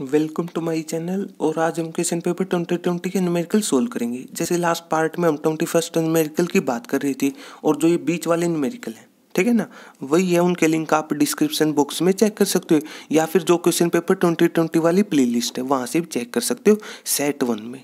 welcome to my channel और आज हम क्वेश्चन पेपर ट्वेंटी ट्वेंटी के न्यूमेरिकल सोल्व करेंगे जैसे लास्ट पार्ट में हम ट्वेंटी फर्स्ट न्यूमेरिकल की बात कर रही थी और जो ये बीच वाले न्यूमेरिकल हैं ठीक है ना वही है उनके लिंक आप डिस्क्रिप्शन बॉक्स में चेक कर सकते हो या फिर जो क्वेश्चन पेपर ट्वेंटी ट्वेंटी वाली लिस्ट है वहाँ से भी चेक कर सकते हो सेट वन में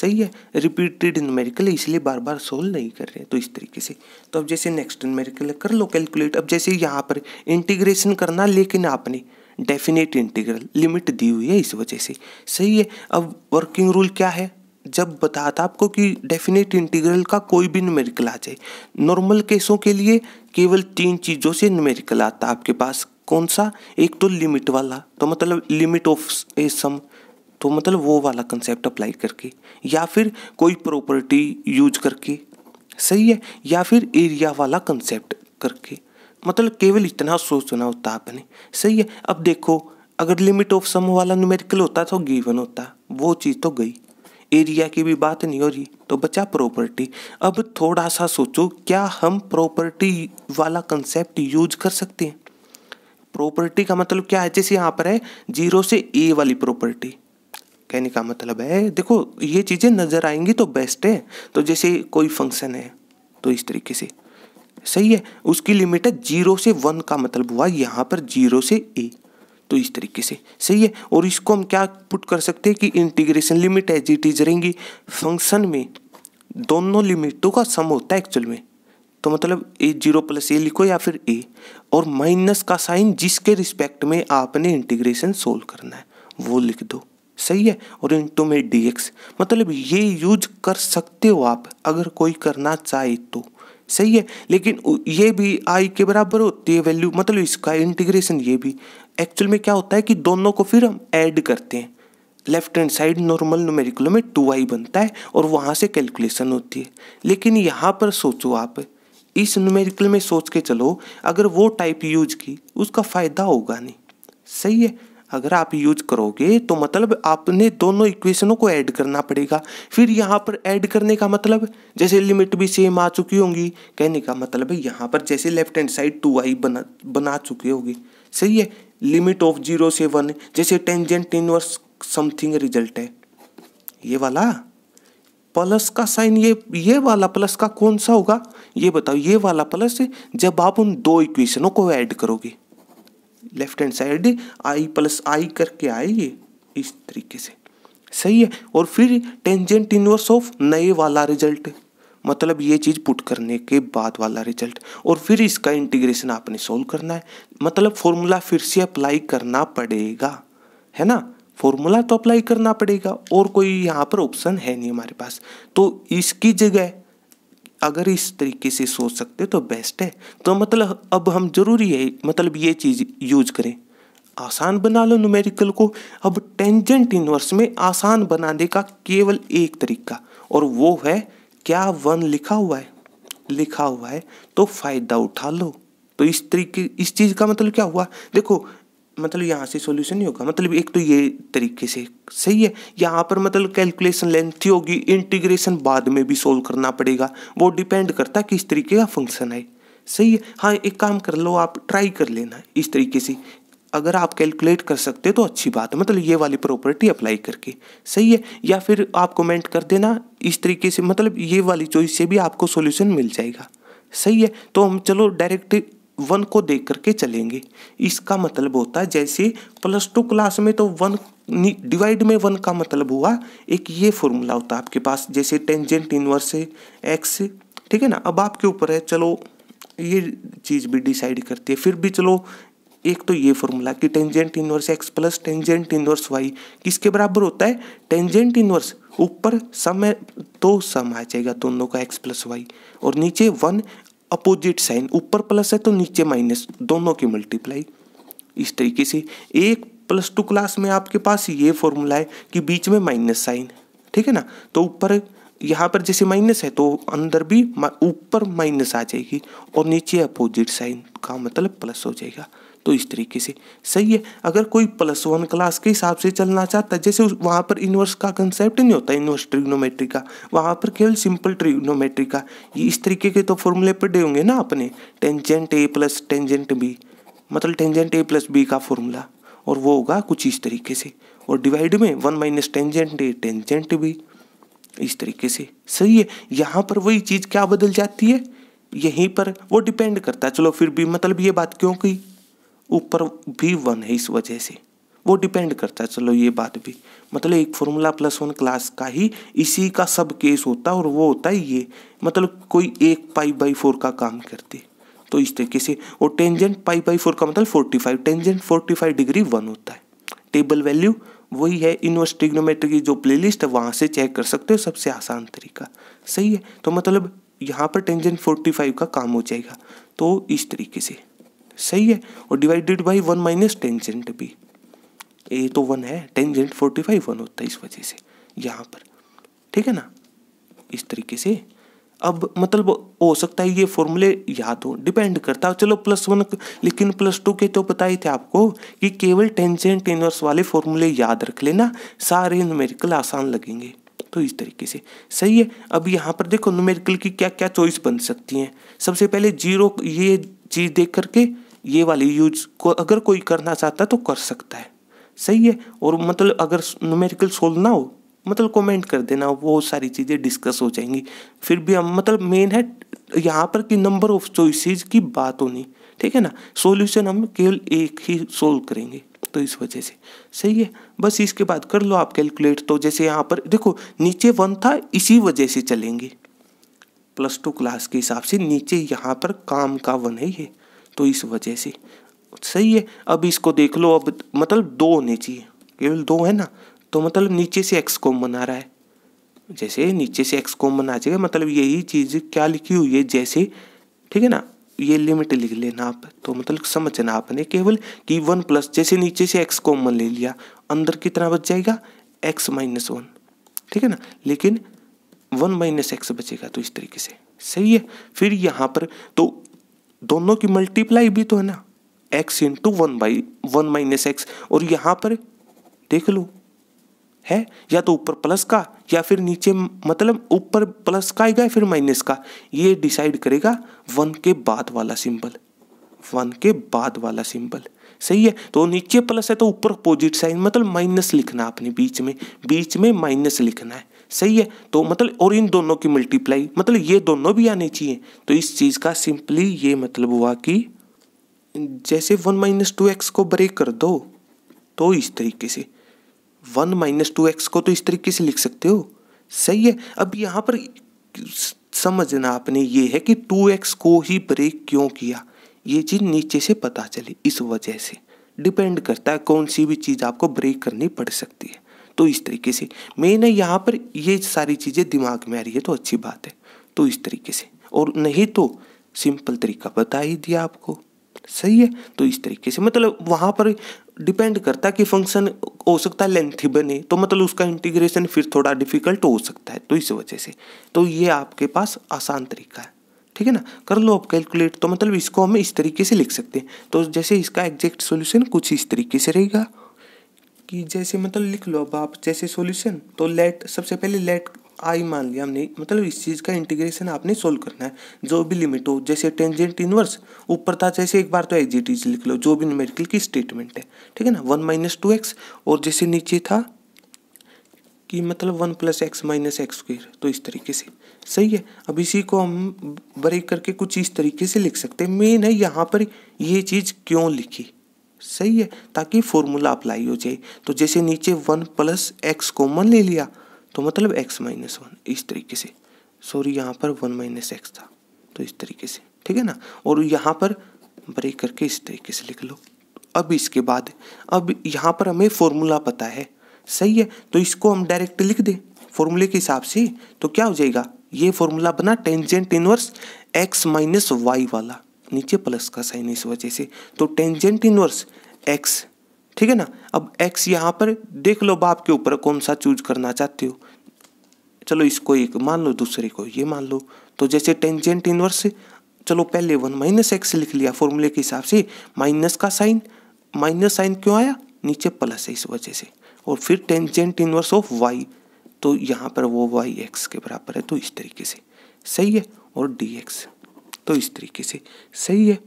सही है रिपीटेड न्यूमेरिकल है इसलिए बार बार सोल्व नहीं कर रहे तो इस तरीके से तो अब जैसे नेक्स्ट न्यूमेरिकल कर लो कैलकुलेट अब जैसे यहाँ पर इंटीग्रेशन करना लेकिन आपने डेफिनेट इंटीग्रल लिमिट दी हुई है इस वजह से सही है अब वर्किंग रूल क्या है जब बताता था आपको कि डेफिनेट इंटीग्रल का कोई भी न्यूमेरिकल आ जाए नॉर्मल केसों के लिए केवल तीन चीज़ों से न्यूमेरिकल आता आपके पास कौन सा एक तो लिमिट वाला तो मतलब लिमिट ऑफ ए सम तो मतलब वो वाला कंसेप्ट अप्लाई करके या फिर कोई प्रॉपर्टी यूज करके सही है या फिर एरिया वाला कंसेप्ट करके मतलब केवल इतना सोचना होता आपने सही है अब देखो अगर लिमिट ऑफ सम वाला न्यूमेरिकल होता तो गिवन होता वो चीज़ तो गई एरिया की भी बात नहीं हो रही तो बचा प्रॉपर्टी अब थोड़ा सा सोचो क्या हम प्रॉपर्टी वाला कंसेप्ट यूज कर सकते हैं प्रॉपर्टी का मतलब क्या है जैसे यहाँ पर है जीरो से ए वाली प्रॉपर्टी कहने का मतलब है देखो ये चीज़ें नज़र आएंगी तो बेस्ट है तो जैसे कोई फंक्शन है तो इस तरीके से सही है उसकी लिमिट है जीरो से वन का मतलब हुआ यहाँ पर जीरो से ए तो इस तरीके से सही है और इसको हम क्या पुट कर सकते हैं कि integration limit as it is रहेंगी फंक्शन में दोनों लिमिटों का सम होता है एक्चुअल में तो मतलब ए जीरो प्लस ए लिखो या फिर ए और माइनस का साइन जिसके रिस्पेक्ट में आपने इंटीग्रेशन सोल्व करना है वो लिख दो सही है और इंटू में डी मतलब ये यूज कर सकते हो आप अगर कोई करना चाहे तो सही है लेकिन ये भी आई के बराबर होती है वैल्यू मतलब इसका इंटीग्रेशन ये भी एक्चुअल में क्या होता है कि दोनों को फिर हम ऐड करते हैं लेफ्ट हैंड साइड नॉर्मल नोमेरिकुलम में टू आई बनता है और वहाँ से कैलकुलेशन होती है लेकिन यहाँ पर सोचो आप इस न्यूमेरिकल में सोच के चलो अगर वो टाइप यूज की उसका फ़ायदा होगा नहीं सही है अगर आप यूज करोगे तो मतलब आपने दोनों इक्वेशनों को ऐड करना पड़ेगा फिर यहाँ पर ऐड करने का मतलब जैसे लिमिट भी सेम आ चुकी होंगी कहने का मतलब है यहाँ पर जैसे left hand side two I बना बना चुकी होगी सही है लिमिट ऑफ जीरो से वन जैसे टेंजेंट इनवर्स समथिंग रिजल्ट है ये वाला प्लस का साइन ये ये वाला प्लस का कौन सा होगा ये बताओ ये वाला प्लस जब आप उन दो इक्वेशनों को ऐड करोगे left hand side I plus I करके आएगी इस तरीके से सही है और फिर टेंजेंट इनवर्स ऑफ नए वाला रिजल्ट मतलब ये चीज़ पुट करने के बाद वाला रिजल्ट और फिर इसका इंटीग्रेशन आपने सोल्व करना है मतलब फॉर्मूला फिर से अप्लाई करना पड़ेगा है ना फॉर्मूला तो अप्लाई करना पड़ेगा और कोई यहाँ पर ऑप्शन है नहीं हमारे पास तो इसकी जगह अगर इस तरीके से सोच सकते तो बेस्ट है तो मतलब अब हम जरूरी है मतलब ये चीज़ यूज करें आसान बना लो न्यूमेरिकल को अब टेंजेंट इनवर्स में आसान बनाने का केवल एक तरीका और वो है क्या वन लिखा हुआ है लिखा हुआ है तो फ़ायदा उठा लो तो इस तरीके इस चीज़ का मतलब क्या हुआ देखो मतलब यहाँ से सोल्यूशन नहीं होगा मतलब एक तो ये तरीके से सही है यहाँ पर मतलब कैलकुलेशन ही होगी इंटीग्रेशन बाद में भी सोल्व करना पड़ेगा वो डिपेंड करता है किस तरीके का फंक्शन है सही है हाँ एक काम कर लो आप ट्राई कर लेना इस तरीके से अगर आप कैलकुलेट कर सकते तो अच्छी बात है मतलब ये वाली प्रॉपर्टी अप्लाई करके सही है या फिर आप कमेंट कर देना इस तरीके से मतलब ये वाली चॉइस से भी आपको सोल्यूशन मिल जाएगा सही है तो हम चलो डायरेक्ट वन को देख करके चलेंगे इसका मतलब होता है जैसे प्लस टू क्लास में तो वन डिवाइड में वन का मतलब हुआ एक ये फॉर्मूला होता है आपके पास जैसे टेंजेंट इनवर्स है एक्स ठीक है ना अब आपके ऊपर है चलो ये चीज़ भी डिसाइड करती है फिर भी चलो एक तो ये फॉर्मूला कि tangent inverse X plus tangent inverse Y किसके बराबर होता है टेंजेंट इनवर्स ऊपर समय तो सम आ जाएगा दोनों का एक्स प्लस वाई और नीचे वन अपोजिट साइन ऊपर प्लस है तो नीचे माइनस दोनों की मल्टीप्लाई इस तरीके से एक प्लस टू क्लास में आपके पास ये फॉर्मूला है कि बीच में माइनस साइन ठीक है ना तो ऊपर यहाँ पर जैसे माइनस है तो अंदर भी ऊपर माइनस आ जाएगी और नीचे अपोजिट साइन का मतलब प्लस हो जाएगा तो इस तरीके से सही है अगर कोई प्लस वन क्लास के हिसाब से चलना चाहता है जैसे वहाँ पर इन्वर्स का कंसेप्ट नहीं होता इन्वर्स ट्रिग्नोमेट्री का वहाँ पर केवल सिंपल ट्रिग्नोमेट्री का ये इस तरीके के तो फॉर्मूले डे होंगे ना अपने tangent A plus tangent B मतलब टेंजेंट ए प्लस बी का फॉर्मूला और वो होगा कुछ इस तरीके से और डिवाइड में one minus tangent A tangent B इस तरीके से सही है यहाँ पर वही चीज़ क्या बदल जाती है यहीं पर वो डिपेंड करता है चलो फिर भी मतलब ये बात क्यों कही ऊपर भी वन है इस वजह से वो डिपेंड करता है चलो ये बात भी मतलब एक फॉर्मूला प्लस वन क्लास का ही इसी का सब केस होता है और वो होता है ये मतलब कोई एक पाई बाई फोर का काम करती तो इस तरीके से और टेंजेंट पाई बाई फोर का मतलब forty five tangent forty five degree one होता है टेबल वैल्यू वही है इनवर्स ट्रिग्नोमेट्री की जो लिस्ट है वहाँ से चेक कर सकते हो सबसे आसान तरीका सही है तो मतलब यहाँ पर टेंजेंट फोर्टी फाइव का काम हो जाएगा तो इस तरीके से सही है और divided by one minus tangent भी ए तो वन है टेंजेंट फोर्टी फाइव वन होता है इस वजह से यहाँ पर ठीक है ना इस तरीके से अब मतलब हो सकता है ये फॉर्मूले याद हो डिपेंड करता है चलो प्लस वन लेकिन प्लस टू के तो ही थे आपको कि केवल टेंजेंट इनवर्स वाले फॉर्मूले याद रख लेना सारे न्यूमेरिकल आसान लगेंगे तो इस तरीके से सही है अब यहाँ पर देखो न्यूमेरिकल की क्या क्या चॉइस बन सकती हैं सबसे पहले जीरो ये चीज़ देख करके ये वाली यूज को अगर कोई करना चाहता है तो कर सकता है सही है और मतलब अगर न्यूमेरिकल सोल्व ना हो मतलब कमेंट कर देना वो सारी चीज़ें डिस्कस हो जाएंगी फिर भी हम मतलब मेन है यहाँ पर कि नंबर ऑफ चॉइसेस की बात होनी ठीक है ना सॉल्यूशन हम केवल एक ही सोल्व करेंगे तो इस वजह से सही है बस इसके बाद कर लो आप कैलकुलेट तो जैसे यहाँ पर देखो नीचे वन था इसी वजह से चलेंगे प्लस टू क्लास के हिसाब से नीचे यहाँ पर काम का वन है ये तो इस वजह से सही है अब इसको देख लो अब मतलब दो होने चाहिए केवल दो है ना तो मतलब नीचे से एक्स कॉम बना रहा है जैसे नीचे से एक्स कॉमन आ जाएगा मतलब यही चीज़ क्या लिखी हुई है जैसे ठीक है ना ये लिमिट लिख लेना आप तो मतलब समझना आपने केवल कि वन प्लस जैसे नीचे से एक्स कॉमन ले लिया अंदर कितना बच जाएगा एक्स माइनस वन ठीक है ना लेकिन वन माइनस एक्स बचेगा तो इस तरीके से सही है फिर यहाँ पर तो दोनों की मल्टीप्लाई भी तो है ना X into one by one minus X और यहाँ पर देख लो है या तो ऊपर प्लस का या फिर नीचे मतलब ऊपर प्लस का आएगा या फिर माइनस का ये डिसाइड करेगा वन के बाद वाला सिंबल वन के बाद वाला सिंबल सही है तो नीचे प्लस है तो ऊपर अपोजिट साइन मतलब माइनस लिखना आपने बीच में बीच में माइनस लिखना है सही है तो मतलब और इन दोनों की मल्टीप्लाई मतलब ये दोनों भी आने चाहिए तो इस चीज़ का सिंपली ये मतलब हुआ कि जैसे वन माइनस टू एक्स को ब्रेक कर दो तो इस तरीके से वन माइनस टू एक्स को तो इस तरीके से लिख सकते हो सही है अब यहाँ पर समझना आपने ये है कि टू एक्स को ही ब्रेक क्यों किया ये चीज़ नीचे से पता चली इस वजह से डिपेंड करता है कौन सी भी चीज़ आपको ब्रेक करनी पड़ सकती है तो इस तरीके से मेन है यहाँ पर ये सारी चीज़ें दिमाग में आ रही है तो अच्छी बात है तो इस तरीके से और नहीं तो सिंपल तरीका बता ही दिया आपको सही है तो इस तरीके से मतलब वहाँ पर डिपेंड करता है कि फंक्शन हो सकता है लेंथ ही बने तो मतलब उसका इंटीग्रेशन फिर थोड़ा डिफिकल्ट हो सकता है तो इस वजह से तो ये आपके पास आसान तरीका है ठीक है ना कर लो आप कैलकुलेट तो मतलब इसको हम इस तरीके से लिख सकते हैं तो जैसे इसका एग्जैक्ट सोल्यूशन कुछ इस तरीके से रहेगा कि जैसे मतलब लिख लो अब आप जैसे सोल्यूशन तो लेट सबसे पहले लेट आई मान लिया हमने मतलब इस चीज़ का इंटीग्रेशन आपने सोल्व करना है जो भी लिमिट हो जैसे टेंजेंट इनवर्स ऊपर था जैसे एक बार तो इज लिख लो जो भी न्यूमेरिकल की स्टेटमेंट है ठीक है ना वन माइनस टू एक्स और जैसे नीचे था कि मतलब one plus X minus X square तो इस तरीके से सही है अब इसी को हम ब्रेक करके कुछ इस तरीके से लिख सकते हैं मेन है यहाँ पर ये चीज़ क्यों लिखी सही है ताकि फॉर्मूला अप्लाई हो जाए तो जैसे नीचे वन प्लस एक्स कॉमन ले लिया तो मतलब एक्स माइनस वन इस तरीके से सॉरी यहाँ पर वन माइनस एक्स था तो इस तरीके से ठीक है ना और यहाँ पर ब्रेक करके इस तरीके से लिख लो अब इसके बाद अब यहाँ पर हमें फॉर्मूला पता है सही है तो इसको हम डायरेक्ट लिख दें फॉर्मूले के हिसाब से तो क्या हो जाएगा ये फॉर्मूला बना tangent inverse X minus Y वाला नीचे प्लस का साइन इस वजह से तो टेंजेंट इनवर्स एक्स ठीक है ना अब एक्स यहाँ पर देख लो बाप के ऊपर कौन सा चूज करना चाहते हो चलो इसको एक मान लो दूसरे को ये मान लो तो जैसे टेंजेंट इनवर्स चलो पहले वन माइनस एक्स लिख लिया फॉर्मूले के हिसाब से माइनस का साइन माइनस साइन क्यों आया नीचे प्लस है इस वजह से और फिर टेंजेंट इनवर्स ऑफ वाई तो यहाँ पर वो वाई एक्स के बराबर है तो इस तरीके से सही है और डी एक्स तो इस तरीके से सही है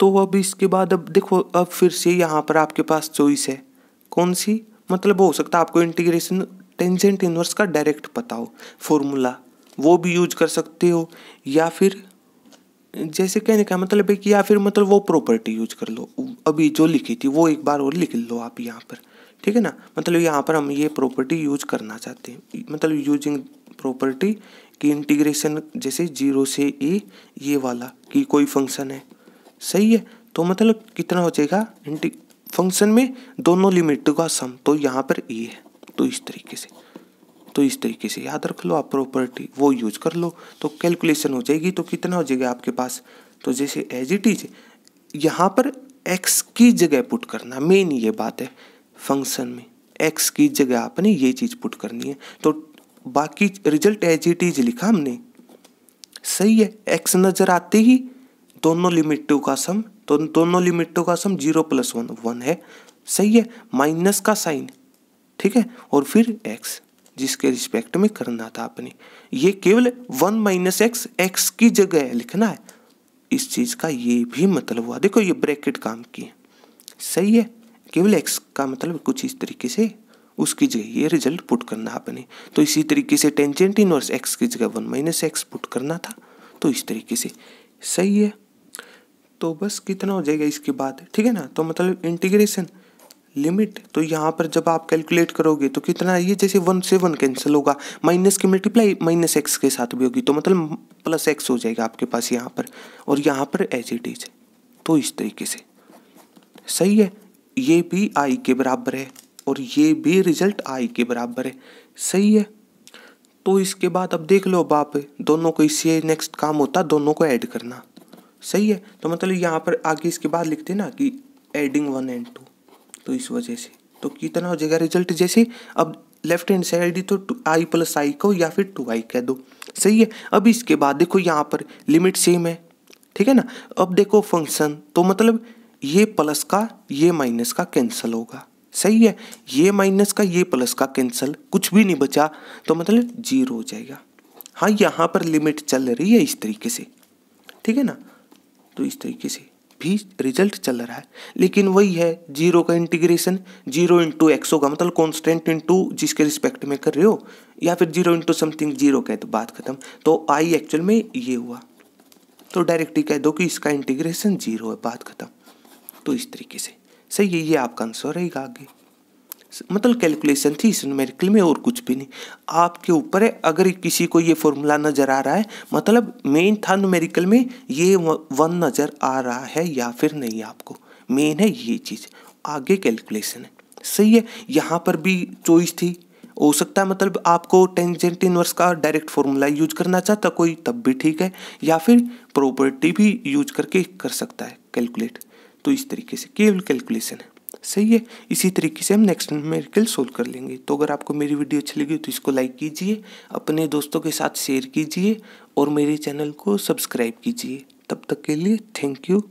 तो अब इसके बाद अब देखो अब फिर से यहाँ पर आपके पास चॉइस है कौन सी मतलब हो सकता है आपको इंटीग्रेशन टेंजेंट इनवर्स का डायरेक्ट पता हो फॉर्मूला वो भी यूज कर सकते हो या फिर जैसे कहने का मतलब है कि या फिर मतलब वो प्रॉपर्टी यूज कर लो अभी जो लिखी थी वो एक बार और लिख लो आप यहाँ पर ठीक है ना मतलब यहाँ पर हम ये प्रॉपर्टी यूज करना चाहते हैं मतलब यूजिंग प्रॉपर्टी की इंटीग्रेशन जैसे जीरो से ए e, ये वाला कि कोई फंक्शन है सही है तो मतलब कितना हो जाएगा फंक्शन में दोनों लिमिट का सम तो यहाँ पर ए e है तो इस तरीके से तो इस तरीके से याद रख लो आप प्रॉपर्टी वो यूज कर लो तो कैलकुलेशन हो जाएगी तो कितना हो जाएगा आपके पास तो जैसे एज इट इज यहाँ पर एक्स की जगह पुट करना मेन ये बात है फंक्शन में एक्स की जगह आपने ये चीज़ पुट करनी है तो बाकी रिजल्ट एज इट इज लिखा हमने सही है एक्स नज़र आते ही दोनों लिमिटों का सम तो दोनों लिमिटों का sum zero plus one one है सही है माइनस का साइन ठीक है और फिर एक्स जिसके रिस्पेक्ट में करना था आपने ये केवल वन माइनस एक्स एक्स की जगह लिखना है इस चीज़ का ये भी मतलब हुआ देखो ये ब्रैकेट काम की है सही है केवल एक्स का मतलब कुछ इस तरीके से उसकी जगह ये रिजल्ट पुट करना आपने तो इसी तरीके से टेंजेंट इनवर्स एक्स की जगह वन माइनस एक्स पुट करना था तो इस तरीके से सही है तो बस कितना हो जाएगा इसके बाद ठीक है ना तो मतलब इंटीग्रेशन लिमिट तो यहाँ पर जब आप कैलकुलेट करोगे तो कितना ये जैसे वन से वन कैंसिल होगा माइनस की मल्टीप्लाई माइनस एक्स के साथ भी होगी तो मतलब प्लस एक्स हो जाएगा आपके पास यहाँ पर और यहाँ पर एज इट इज तो इस तरीके से सही है ये भी आई के बराबर है और ये भी रिजल्ट आई के बराबर है सही है तो इसके बाद अब देख लो बाप दोनों को इससे नेक्स्ट काम होता दोनों को ऐड करना सही है तो मतलब यहाँ पर आगे इसके बाद लिखते ना कि एडिंग वन एंड टू तो इस वजह से तो कितना हो जाएगा रिजल्ट जैसे अब लेफ्ट हैंड साइड ही तो आई प्लस आई को या फिर टू आई कह दो सही है अब इसके बाद देखो यहाँ पर लिमिट सेम है ठीक है ना अब देखो फंक्शन तो मतलब ये प्लस का ये माइनस का कैंसिल होगा सही है ये माइनस का ये प्लस का कैंसिल कुछ भी नहीं बचा तो मतलब जीरो हो जाएगा हाँ यहाँ पर लिमिट चल रही है इस तरीके से ठीक है ना तो इस तरीके से भी रिजल्ट चल रहा है लेकिन वही है जीरो का इंटीग्रेशन जीरो इंटू एक्स होगा मतलब कॉन्स्टेंट इंटू जिसके रिस्पेक्ट में कर रहे हो या फिर जीरो इंटू समथिंग जीरो कह तो बात खत्म तो आई एक्चुअल में ये हुआ तो डायरेक्ट ही कह दो कि इसका इंटीग्रेशन जीरो है बात खत्म तो इस तरीके से सही है ये आपका आंसर रहेगा आगे मतलब कैलकुलेशन थी इस न्यूमेरिकल में और कुछ भी नहीं आपके ऊपर है अगर किसी को ये फॉर्मूला नज़र आ रहा है मतलब मेन था न्यूमेरिकल में ये वन नज़र आ रहा है या फिर नहीं आपको मेन है ये चीज़ आगे कैलकुलेशन है सही है यहाँ पर भी चॉइस थी हो सकता है मतलब आपको टेंजेंट इनवर्स का डायरेक्ट फॉर्मूला यूज करना चाहता कोई तब भी ठीक है या फिर प्रॉपर्टी भी यूज करके कर सकता है कैलकुलेट तो इस तरीके से केवल कैलकुलेशन है सही है इसी तरीके से हम नेक्स्ट मेरिकल सोल्व कर लेंगे तो अगर आपको मेरी वीडियो अच्छी लगी तो इसको लाइक कीजिए अपने दोस्तों के साथ शेयर कीजिए और मेरे चैनल को सब्सक्राइब कीजिए तब तक के लिए थैंक यू